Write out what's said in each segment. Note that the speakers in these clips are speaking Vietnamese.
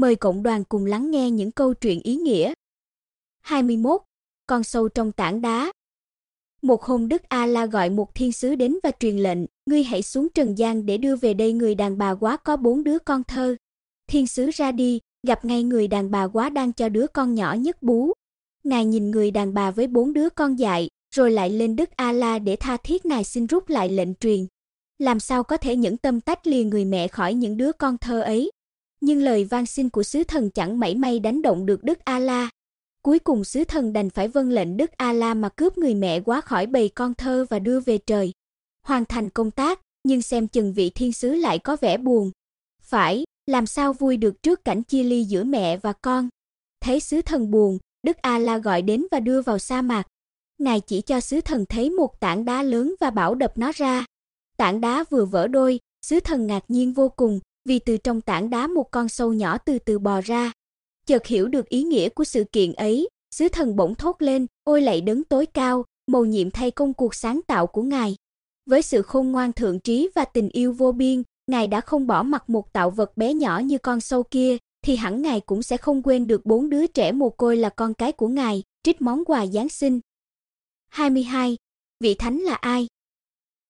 Mời cộng đoàn cùng lắng nghe những câu chuyện ý nghĩa. 21. Con sâu trong tảng đá. Một hôm Đức A La gọi một thiên sứ đến và truyền lệnh, ngươi hãy xuống trần gian để đưa về đây người đàn bà quá có bốn đứa con thơ. Thiên sứ ra đi, gặp ngay người đàn bà quá đang cho đứa con nhỏ nhất bú. Ngài nhìn người đàn bà với bốn đứa con dại, rồi lại lên Đức A La để tha thiết ngài xin rút lại lệnh truyền. Làm sao có thể những tâm tách lìa người mẹ khỏi những đứa con thơ ấy? nhưng lời van xin của sứ thần chẳng mảy may đánh động được Đức A-la. Cuối cùng sứ thần đành phải vâng lệnh Đức A-la mà cướp người mẹ quá khỏi bầy con thơ và đưa về trời. Hoàn thành công tác, nhưng xem chừng vị thiên sứ lại có vẻ buồn. Phải, làm sao vui được trước cảnh chia ly giữa mẹ và con. Thấy sứ thần buồn, Đức A-la gọi đến và đưa vào sa mạc. Ngài chỉ cho sứ thần thấy một tảng đá lớn và bảo đập nó ra. Tảng đá vừa vỡ đôi, sứ thần ngạc nhiên vô cùng, vì từ trong tảng đá một con sâu nhỏ từ từ bò ra. Chợt hiểu được ý nghĩa của sự kiện ấy, sứ thần bỗng thốt lên, ôi lạy đấng tối cao, mầu nhiệm thay công cuộc sáng tạo của ngài. Với sự khôn ngoan thượng trí và tình yêu vô biên, ngài đã không bỏ mặc một tạo vật bé nhỏ như con sâu kia, thì hẳn ngài cũng sẽ không quên được bốn đứa trẻ mồ côi là con cái của ngài, trích món quà Giáng sinh. 22. Vị thánh là ai?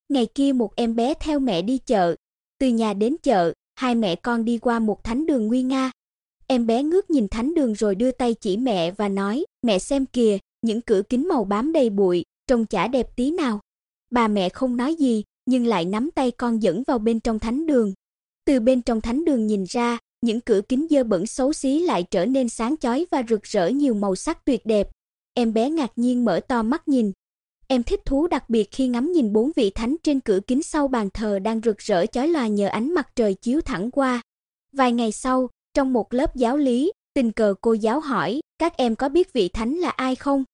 Ngày kia một em bé theo mẹ đi chợ, từ nhà đến chợ, hai mẹ con đi qua một thánh đường nguy nga. Em bé ngước nhìn thánh đường rồi đưa tay chỉ mẹ và nói, "Mẹ xem kìa, những cửa kính màu bám đầy bụi, trông chả đẹp tí nào." Bà mẹ không nói gì, nhưng lại nắm tay con dẫn vào bên trong thánh đường. Từ bên trong thánh đường nhìn ra, những cửa kính dơ bẩn xấu xí lại trở nên sáng chói và rực rỡ nhiều màu sắc tuyệt đẹp. Em bé ngạc nhiên mở to mắt nhìn, Em thích thú đặc biệt khi ngắm nhìn bốn vị thánh trên cửa kính sau bàn thờ đang rực rỡ chói lòa nhờ ánh mặt trời chiếu thẳng qua. Vài ngày sau, trong một lớp giáo lý, tình cờ cô giáo hỏi, các em có biết vị thánh là ai không?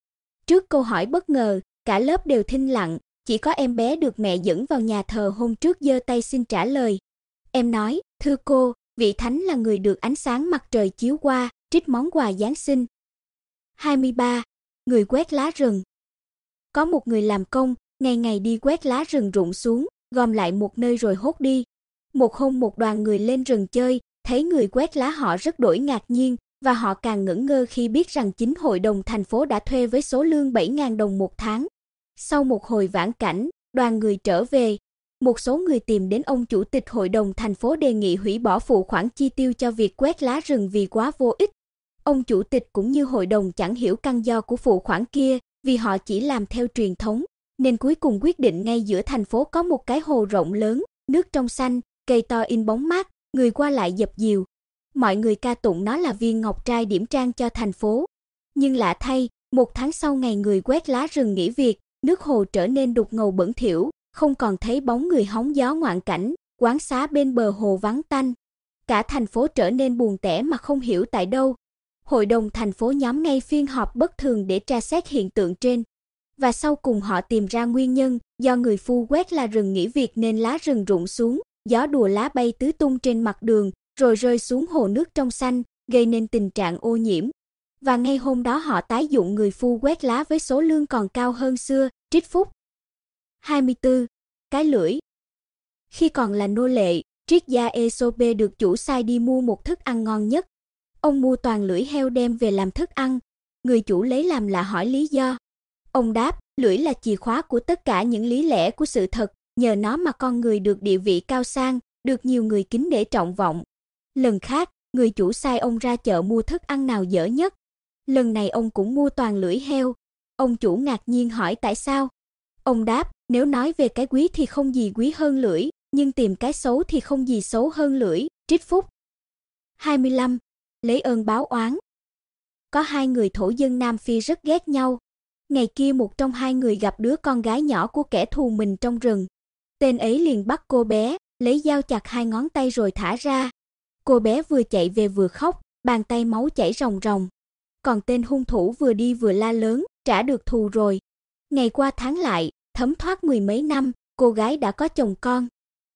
Trước câu hỏi bất ngờ, cả lớp đều thinh lặng, chỉ có em bé được mẹ dẫn vào nhà thờ hôm trước giơ tay xin trả lời. Em nói, thưa cô, vị thánh là người được ánh sáng mặt trời chiếu qua, trích món quà Giáng sinh. 23. Người quét lá rừng có một người làm công, ngày ngày đi quét lá rừng rụng xuống, gom lại một nơi rồi hốt đi. Một hôm một đoàn người lên rừng chơi, thấy người quét lá họ rất đổi ngạc nhiên và họ càng ngẩn ngơ khi biết rằng chính hội đồng thành phố đã thuê với số lương 7.000 đồng một tháng. Sau một hồi vãn cảnh, đoàn người trở về, một số người tìm đến ông chủ tịch hội đồng thành phố đề nghị hủy bỏ phụ khoản chi tiêu cho việc quét lá rừng vì quá vô ích. Ông chủ tịch cũng như hội đồng chẳng hiểu căn do của phụ khoản kia, vì họ chỉ làm theo truyền thống, nên cuối cùng quyết định ngay giữa thành phố có một cái hồ rộng lớn, nước trong xanh, cây to in bóng mát, người qua lại dập dìu. Mọi người ca tụng nó là viên ngọc trai điểm trang cho thành phố. Nhưng lạ thay, một tháng sau ngày người quét lá rừng nghỉ việc, nước hồ trở nên đục ngầu bẩn thỉu, không còn thấy bóng người hóng gió ngoạn cảnh, quán xá bên bờ hồ vắng tanh. Cả thành phố trở nên buồn tẻ mà không hiểu tại đâu, hội đồng thành phố nhóm ngay phiên họp bất thường để tra xét hiện tượng trên. Và sau cùng họ tìm ra nguyên nhân, do người phu quét là rừng nghỉ việc nên lá rừng rụng xuống, gió đùa lá bay tứ tung trên mặt đường, rồi rơi xuống hồ nước trong xanh, gây nên tình trạng ô nhiễm. Và ngay hôm đó họ tái dụng người phu quét lá với số lương còn cao hơn xưa, Trích Phúc. 24. Cái lưỡi Khi còn là nô lệ, triết gia Esope được chủ sai đi mua một thức ăn ngon nhất, Ông mua toàn lưỡi heo đem về làm thức ăn. Người chủ lấy làm lạ hỏi lý do. Ông đáp, lưỡi là chìa khóa của tất cả những lý lẽ của sự thật, nhờ nó mà con người được địa vị cao sang, được nhiều người kính để trọng vọng. Lần khác, người chủ sai ông ra chợ mua thức ăn nào dở nhất. Lần này ông cũng mua toàn lưỡi heo. Ông chủ ngạc nhiên hỏi tại sao. Ông đáp, nếu nói về cái quý thì không gì quý hơn lưỡi, nhưng tìm cái xấu thì không gì xấu hơn lưỡi, trích phúc. 25 lấy ơn báo oán. Có hai người thổ dân Nam Phi rất ghét nhau. Ngày kia một trong hai người gặp đứa con gái nhỏ của kẻ thù mình trong rừng. Tên ấy liền bắt cô bé, lấy dao chặt hai ngón tay rồi thả ra. Cô bé vừa chạy về vừa khóc, bàn tay máu chảy ròng ròng. Còn tên hung thủ vừa đi vừa la lớn, trả được thù rồi. Ngày qua tháng lại, thấm thoát mười mấy năm, cô gái đã có chồng con.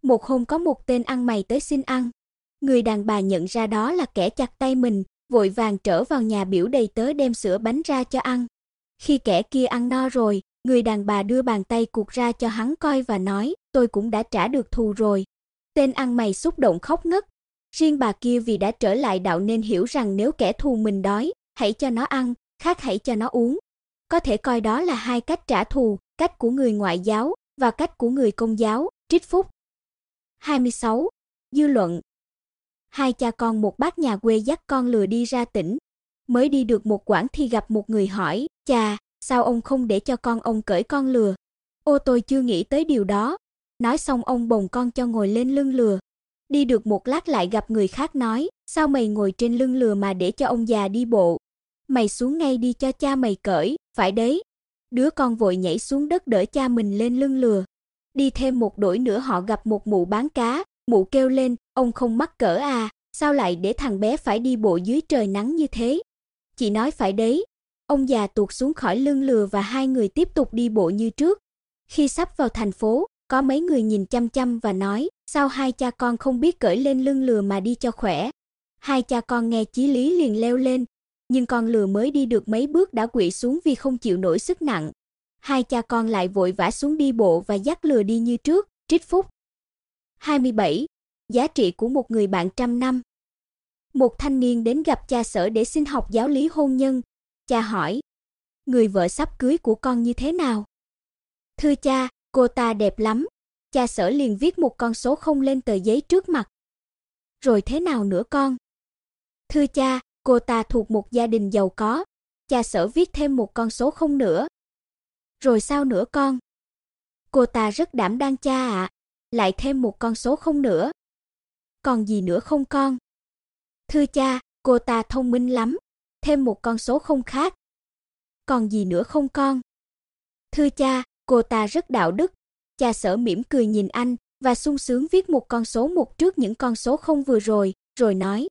Một hôm có một tên ăn mày tới xin ăn, Người đàn bà nhận ra đó là kẻ chặt tay mình, vội vàng trở vào nhà biểu đầy tớ đem sữa bánh ra cho ăn. Khi kẻ kia ăn no rồi, người đàn bà đưa bàn tay cuột ra cho hắn coi và nói, tôi cũng đã trả được thù rồi. Tên ăn mày xúc động khóc ngất. Riêng bà kia vì đã trở lại đạo nên hiểu rằng nếu kẻ thù mình đói, hãy cho nó ăn, khác hãy cho nó uống. Có thể coi đó là hai cách trả thù, cách của người ngoại giáo và cách của người công giáo, Trích Phúc. 26. Dư luận hai cha con một bác nhà quê dắt con lừa đi ra tỉnh. Mới đi được một quãng thì gặp một người hỏi, "Cha, sao ông không để cho con ông cởi con lừa?" "Ô tôi chưa nghĩ tới điều đó." Nói xong ông bồng con cho ngồi lên lưng lừa. Đi được một lát lại gặp người khác nói, "Sao mày ngồi trên lưng lừa mà để cho ông già đi bộ? Mày xuống ngay đi cho cha mày cởi." "Phải đấy." Đứa con vội nhảy xuống đất đỡ cha mình lên lưng lừa. Đi thêm một đổi nữa họ gặp một mụ bán cá, mụ kêu lên, Ông không mắc cỡ à, sao lại để thằng bé phải đi bộ dưới trời nắng như thế? Chị nói phải đấy. Ông già tuột xuống khỏi lưng lừa và hai người tiếp tục đi bộ như trước. Khi sắp vào thành phố, có mấy người nhìn chăm chăm và nói, sao hai cha con không biết cởi lên lưng lừa mà đi cho khỏe. Hai cha con nghe chí lý liền leo lên, nhưng con lừa mới đi được mấy bước đã quỵ xuống vì không chịu nổi sức nặng. Hai cha con lại vội vã xuống đi bộ và dắt lừa đi như trước, trích phúc. 27 giá trị của một người bạn trăm năm. Một thanh niên đến gặp cha sở để xin học giáo lý hôn nhân. Cha hỏi: "Người vợ sắp cưới của con như thế nào?" "Thưa cha, cô ta đẹp lắm." Cha sở liền viết một con số không lên tờ giấy trước mặt. "Rồi thế nào nữa con?" "Thưa cha, cô ta thuộc một gia đình giàu có." Cha sở viết thêm một con số không nữa. "Rồi sao nữa con?" "Cô ta rất đảm đang cha ạ." À. Lại thêm một con số không nữa còn gì nữa không con? Thưa cha, cô ta thông minh lắm, thêm một con số không khác. Còn gì nữa không con? Thưa cha, cô ta rất đạo đức. Cha sở mỉm cười nhìn anh và sung sướng viết một con số một trước những con số không vừa rồi, rồi nói: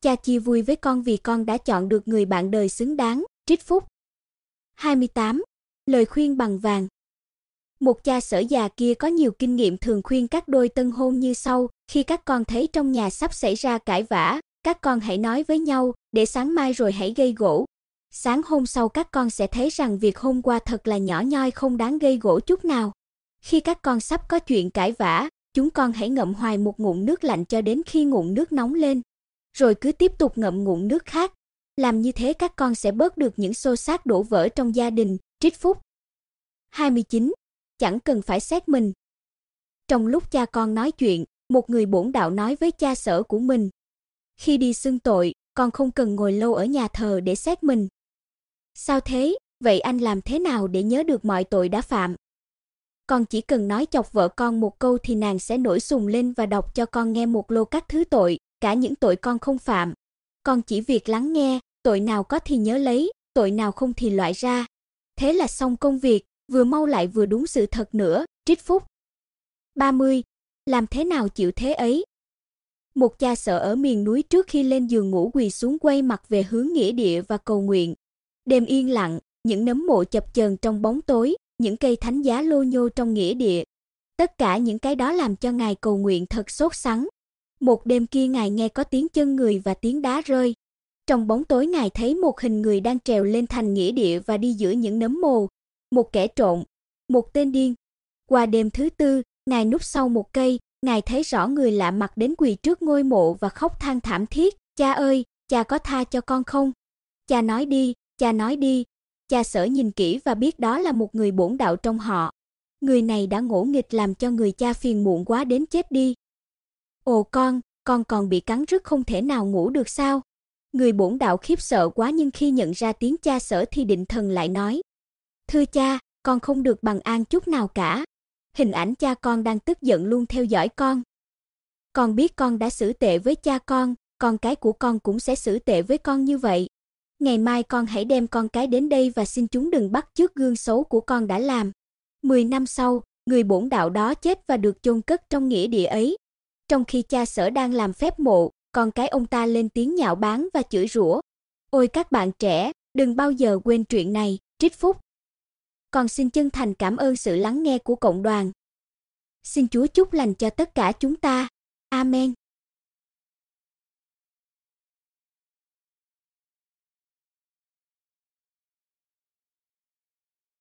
"Cha chia vui với con vì con đã chọn được người bạn đời xứng đáng." Trích Phúc 28. Lời khuyên bằng vàng một cha sở già kia có nhiều kinh nghiệm thường khuyên các đôi tân hôn như sau, khi các con thấy trong nhà sắp xảy ra cãi vã, các con hãy nói với nhau, để sáng mai rồi hãy gây gỗ. Sáng hôm sau các con sẽ thấy rằng việc hôm qua thật là nhỏ nhoi không đáng gây gỗ chút nào. Khi các con sắp có chuyện cãi vã, chúng con hãy ngậm hoài một ngụm nước lạnh cho đến khi ngụm nước nóng lên, rồi cứ tiếp tục ngậm ngụm nước khác. Làm như thế các con sẽ bớt được những xô xát đổ vỡ trong gia đình. Trích Phúc 29 chẳng cần phải xét mình. Trong lúc cha con nói chuyện, một người bổn đạo nói với cha sở của mình: "Khi đi xưng tội, con không cần ngồi lâu ở nhà thờ để xét mình." "Sao thế? Vậy anh làm thế nào để nhớ được mọi tội đã phạm?" "Con chỉ cần nói chọc vợ con một câu thì nàng sẽ nổi sùng lên và đọc cho con nghe một lô các thứ tội, cả những tội con không phạm. Con chỉ việc lắng nghe, tội nào có thì nhớ lấy, tội nào không thì loại ra. Thế là xong công việc." vừa mau lại vừa đúng sự thật nữa, trích phúc. 30. Làm thế nào chịu thế ấy? Một cha sợ ở miền núi trước khi lên giường ngủ quỳ xuống quay mặt về hướng nghĩa địa và cầu nguyện. Đêm yên lặng, những nấm mộ chập chờn trong bóng tối, những cây thánh giá lô nhô trong nghĩa địa. Tất cả những cái đó làm cho ngài cầu nguyện thật sốt sắng. Một đêm kia ngài nghe có tiếng chân người và tiếng đá rơi. Trong bóng tối ngài thấy một hình người đang trèo lên thành nghĩa địa và đi giữa những nấm mộ một kẻ trộn, một tên điên. Qua đêm thứ tư, ngài núp sau một cây, ngài thấy rõ người lạ mặt đến quỳ trước ngôi mộ và khóc than thảm thiết, "Cha ơi, cha có tha cho con không?" "Cha nói đi, cha nói đi." Cha Sở nhìn kỹ và biết đó là một người bổn đạo trong họ. Người này đã ngỗ nghịch làm cho người cha phiền muộn quá đến chết đi. "Ồ con, con còn bị cắn rứt không thể nào ngủ được sao?" Người bổn đạo khiếp sợ quá nhưng khi nhận ra tiếng cha Sở thì định thần lại nói, Thưa cha, con không được bằng an chút nào cả. Hình ảnh cha con đang tức giận luôn theo dõi con. Con biết con đã xử tệ với cha con, con cái của con cũng sẽ xử tệ với con như vậy. Ngày mai con hãy đem con cái đến đây và xin chúng đừng bắt chước gương xấu của con đã làm. Mười năm sau, người bổn đạo đó chết và được chôn cất trong nghĩa địa ấy. Trong khi cha sở đang làm phép mộ, con cái ông ta lên tiếng nhạo báng và chửi rủa. Ôi các bạn trẻ, đừng bao giờ quên chuyện này, trích phúc. Còn xin chân thành cảm ơn sự lắng nghe của cộng đoàn. Xin Chúa chúc lành cho tất cả chúng ta. Amen.